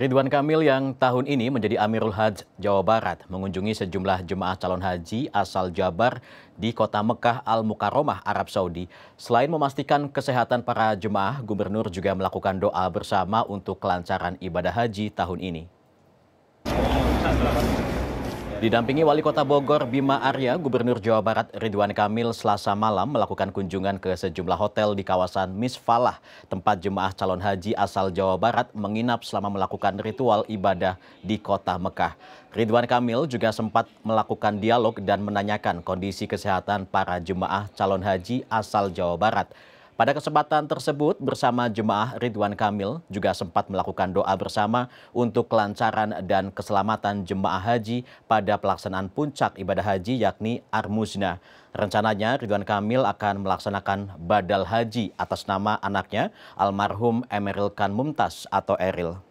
Ridwan Kamil yang tahun ini menjadi Amirul Haj Jawa Barat mengunjungi sejumlah jemaah calon haji asal Jabar di kota Mekah al Mukarromah Arab Saudi. Selain memastikan kesehatan para jemaah, gubernur juga melakukan doa bersama untuk kelancaran ibadah haji tahun ini. Didampingi Wali Kota Bogor Bima Arya, Gubernur Jawa Barat Ridwan Kamil selasa malam melakukan kunjungan ke sejumlah hotel di kawasan Misfalah, tempat jemaah calon haji asal Jawa Barat menginap selama melakukan ritual ibadah di kota Mekah. Ridwan Kamil juga sempat melakukan dialog dan menanyakan kondisi kesehatan para jemaah calon haji asal Jawa Barat. Pada kesempatan tersebut bersama jemaah Ridwan Kamil juga sempat melakukan doa bersama untuk kelancaran dan keselamatan jemaah haji pada pelaksanaan puncak ibadah haji yakni Armuzna. Rencananya Ridwan Kamil akan melaksanakan badal haji atas nama anaknya almarhum Emeril Kan Mumtaz atau Eril.